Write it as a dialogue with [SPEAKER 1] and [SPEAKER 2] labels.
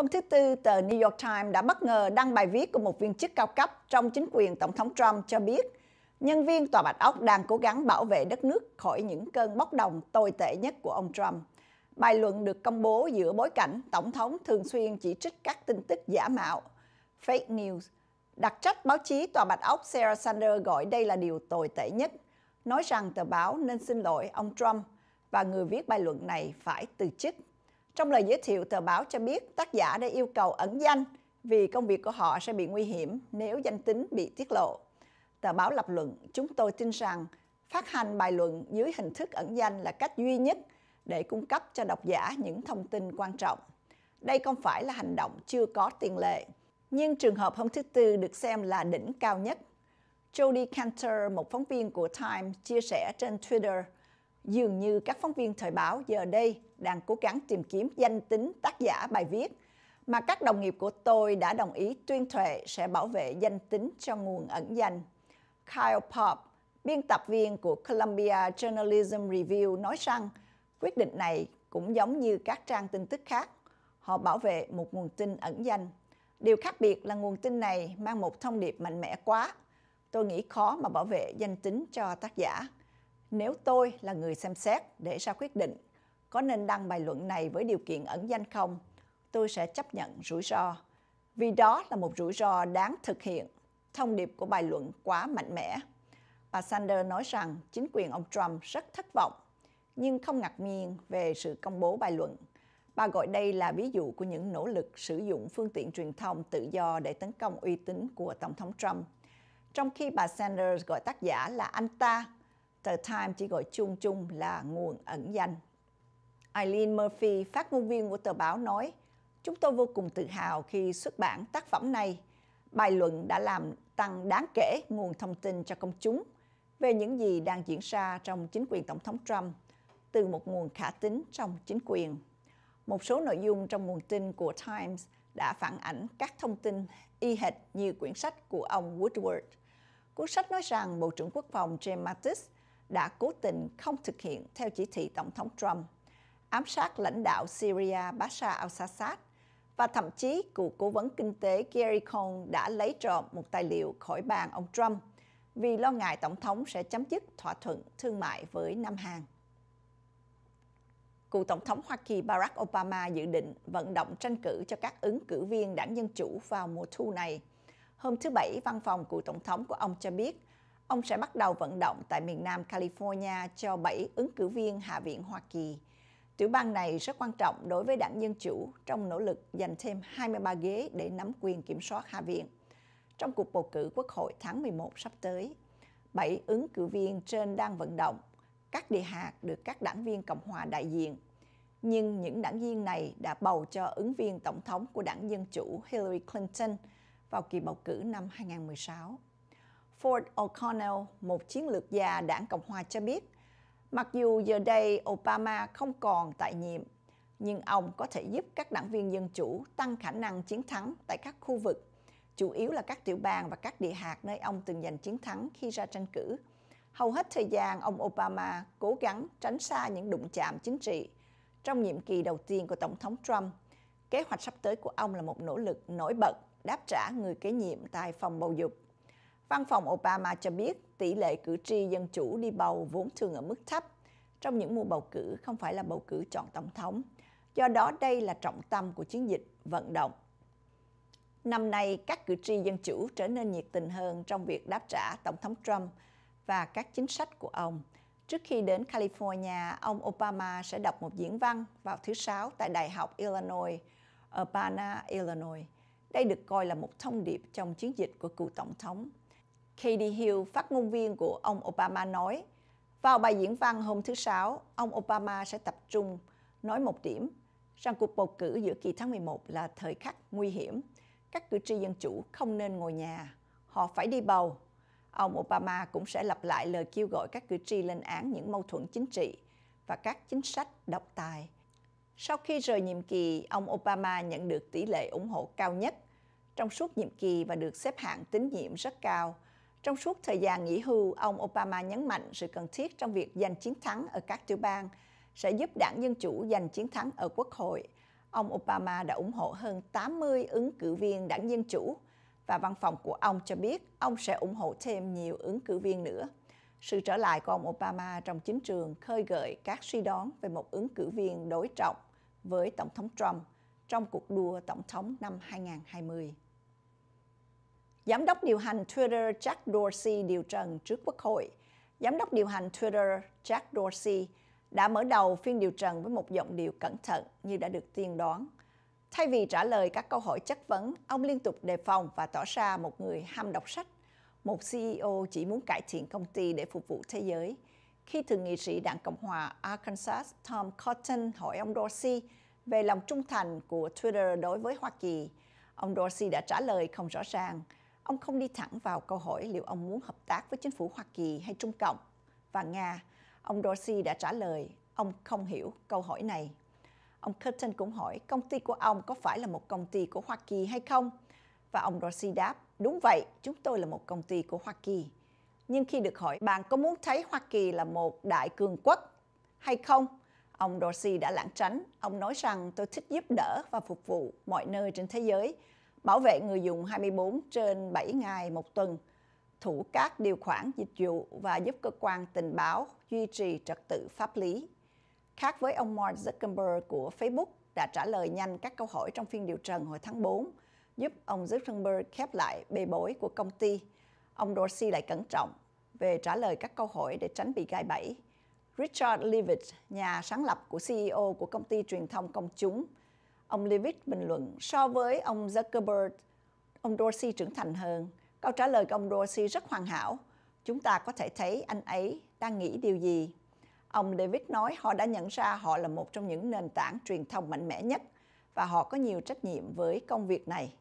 [SPEAKER 1] Hôm thứ Tư, tờ New York Times đã bất ngờ đăng bài viết của một viên chức cao cấp trong chính quyền Tổng thống Trump cho biết nhân viên Tòa Bạch Ốc đang cố gắng bảo vệ đất nước khỏi những cơn bốc đồng tồi tệ nhất của ông Trump. Bài luận được công bố giữa bối cảnh Tổng thống thường xuyên chỉ trích các tin tức giả mạo, fake news. Đặc trách báo chí Tòa Bạch Ốc Sarah Sanders gọi đây là điều tồi tệ nhất, nói rằng tờ báo nên xin lỗi ông Trump và người viết bài luận này phải từ chức. Trong lời giới thiệu, tờ báo cho biết tác giả đã yêu cầu ẩn danh vì công việc của họ sẽ bị nguy hiểm nếu danh tính bị tiết lộ. Tờ báo lập luận, chúng tôi tin rằng phát hành bài luận dưới hình thức ẩn danh là cách duy nhất để cung cấp cho độc giả những thông tin quan trọng. Đây không phải là hành động chưa có tiền lệ, nhưng trường hợp hôm thứ Tư được xem là đỉnh cao nhất. Jody Cantor, một phóng viên của Time, chia sẻ trên Twitter – dường như các phóng viên thời báo giờ đây đang cố gắng tìm kiếm danh tính tác giả bài viết mà các đồng nghiệp của tôi đã đồng ý tuyên thệ sẽ bảo vệ danh tính cho nguồn ẩn danh. Kyle Pop, biên tập viên của Columbia Journalism Review nói rằng quyết định này cũng giống như các trang tin tức khác. Họ bảo vệ một nguồn tin ẩn danh. Điều khác biệt là nguồn tin này mang một thông điệp mạnh mẽ quá. Tôi nghĩ khó mà bảo vệ danh tính cho tác giả. Nếu tôi là người xem xét để ra quyết định có nên đăng bài luận này với điều kiện ẩn danh không, tôi sẽ chấp nhận rủi ro. Vì đó là một rủi ro đáng thực hiện. Thông điệp của bài luận quá mạnh mẽ. Bà Sanders nói rằng chính quyền ông Trump rất thất vọng, nhưng không ngạc nhiên về sự công bố bài luận. Bà gọi đây là ví dụ của những nỗ lực sử dụng phương tiện truyền thông tự do để tấn công uy tín của Tổng thống Trump. Trong khi bà Sanders gọi tác giả là anh ta The Times chỉ gọi chung chung là nguồn ẩn danh. Eileen Murphy, phát ngôn viên của tờ báo nói, Chúng tôi vô cùng tự hào khi xuất bản tác phẩm này. Bài luận đã làm tăng đáng kể nguồn thông tin cho công chúng về những gì đang diễn ra trong chính quyền Tổng thống Trump từ một nguồn khả tín trong chính quyền. Một số nội dung trong nguồn tin của Times đã phản ảnh các thông tin y hệt như quyển sách của ông Woodward. Cuốn sách nói rằng Bộ trưởng Quốc phòng James Mattis đã cố tình không thực hiện theo chỉ thị Tổng thống Trump, ám sát lãnh đạo Syria Bashar al-Assad và thậm chí cựu cố vấn kinh tế Gary Cohn đã lấy trộm một tài liệu khỏi bàn ông Trump vì lo ngại Tổng thống sẽ chấm dứt thỏa thuận thương mại với Nam Hàn. Cựu Tổng thống Hoa Kỳ Barack Obama dự định vận động tranh cử cho các ứng cử viên đảng Dân Chủ vào mùa thu này. Hôm thứ Bảy, văn phòng cựu Tổng thống của ông cho biết ông sẽ bắt đầu vận động tại miền Nam California cho 7 ứng cử viên Hạ viện Hoa Kỳ. Tiểu bang này rất quan trọng đối với đảng Dân Chủ trong nỗ lực giành thêm 23 ghế để nắm quyền kiểm soát Hạ viện. Trong cuộc bầu cử Quốc hội tháng 11 sắp tới, 7 ứng cử viên trên đang vận động, các địa hạt được các đảng viên Cộng hòa đại diện. Nhưng những đảng viên này đã bầu cho ứng viên tổng thống của đảng Dân Chủ Hillary Clinton vào kỳ bầu cử năm 2016. Ford O'Connell, một chiến lược gia đảng Cộng hòa cho biết, mặc dù giờ đây Obama không còn tại nhiệm, nhưng ông có thể giúp các đảng viên Dân Chủ tăng khả năng chiến thắng tại các khu vực, chủ yếu là các tiểu bang và các địa hạt nơi ông từng giành chiến thắng khi ra tranh cử. Hầu hết thời gian, ông Obama cố gắng tránh xa những đụng chạm chính trị. Trong nhiệm kỳ đầu tiên của Tổng thống Trump, kế hoạch sắp tới của ông là một nỗ lực nổi bật đáp trả người kế nhiệm tại phòng bầu dục Văn phòng Obama cho biết tỷ lệ cử tri dân chủ đi bầu vốn thường ở mức thấp trong những mùa bầu cử không phải là bầu cử chọn tổng thống. Do đó đây là trọng tâm của chiến dịch vận động. Năm nay, các cử tri dân chủ trở nên nhiệt tình hơn trong việc đáp trả Tổng thống Trump và các chính sách của ông. Trước khi đến California, ông Obama sẽ đọc một diễn văn vào thứ Sáu tại Đại học Illinois, Urbana, Illinois. Đây được coi là một thông điệp trong chiến dịch của cựu Tổng thống Katie Hill, phát ngôn viên của ông Obama nói, vào bài diễn văn hôm thứ Sáu, ông Obama sẽ tập trung nói một điểm rằng cuộc bầu cử giữa kỳ tháng 11 là thời khắc nguy hiểm. Các cử tri Dân Chủ không nên ngồi nhà, họ phải đi bầu. Ông Obama cũng sẽ lặp lại lời kêu gọi các cử tri lên án những mâu thuẫn chính trị và các chính sách độc tài. Sau khi rời nhiệm kỳ, ông Obama nhận được tỷ lệ ủng hộ cao nhất trong suốt nhiệm kỳ và được xếp hạng tín nhiệm rất cao – trong suốt thời gian nghỉ hưu, ông Obama nhấn mạnh sự cần thiết trong việc giành chiến thắng ở các tiểu bang sẽ giúp đảng Dân Chủ giành chiến thắng ở Quốc hội. Ông Obama đã ủng hộ hơn 80 ứng cử viên đảng Dân Chủ và văn phòng của ông cho biết ông sẽ ủng hộ thêm nhiều ứng cử viên nữa. Sự trở lại của ông Obama trong chính trường khơi gợi các suy đoán về một ứng cử viên đối trọng với Tổng thống Trump trong cuộc đua Tổng thống năm 2020. Giám đốc điều hành Twitter Jack Dorsey điều trần trước Quốc hội. Giám đốc điều hành Twitter Jack Dorsey đã mở đầu phiên điều trần với một giọng điệu cẩn thận như đã được tiên đoán. Thay vì trả lời các câu hỏi chất vấn, ông liên tục đề phòng và tỏ ra một người ham đọc sách, một CEO chỉ muốn cải thiện công ty để phục vụ thế giới. Khi thượng nghị sĩ đảng Cộng hòa Arkansas Tom Cotton hỏi ông Dorsey về lòng trung thành của Twitter đối với Hoa Kỳ, ông Dorsey đã trả lời không rõ ràng – Ông không đi thẳng vào câu hỏi liệu ông muốn hợp tác với chính phủ Hoa Kỳ hay Trung Cộng và Nga. Ông Dorsey đã trả lời, ông không hiểu câu hỏi này. Ông Curtin cũng hỏi công ty của ông có phải là một công ty của Hoa Kỳ hay không? Và ông Dorsey đáp, đúng vậy, chúng tôi là một công ty của Hoa Kỳ. Nhưng khi được hỏi bạn có muốn thấy Hoa Kỳ là một đại cường quốc hay không, ông Dorsey đã lãng tránh. Ông nói rằng tôi thích giúp đỡ và phục vụ mọi nơi trên thế giới bảo vệ người dùng 24 trên 7 ngày một tuần, thủ các điều khoản dịch vụ và giúp cơ quan tình báo duy trì trật tự pháp lý. Khác với ông Mark Zuckerberg của Facebook đã trả lời nhanh các câu hỏi trong phiên điều trần hồi tháng 4, giúp ông Zuckerberg khép lại bê bối của công ty. Ông Dorsey lại cẩn trọng về trả lời các câu hỏi để tránh bị gai bẫy. Richard Leavitt, nhà sáng lập của CEO của công ty truyền thông công chúng Ông Levitt bình luận, so với ông Zuckerberg, ông Dorsey trưởng thành hơn. Câu trả lời của ông Dorsey rất hoàn hảo. Chúng ta có thể thấy anh ấy đang nghĩ điều gì. Ông David nói họ đã nhận ra họ là một trong những nền tảng truyền thông mạnh mẽ nhất và họ có nhiều trách nhiệm với công việc này.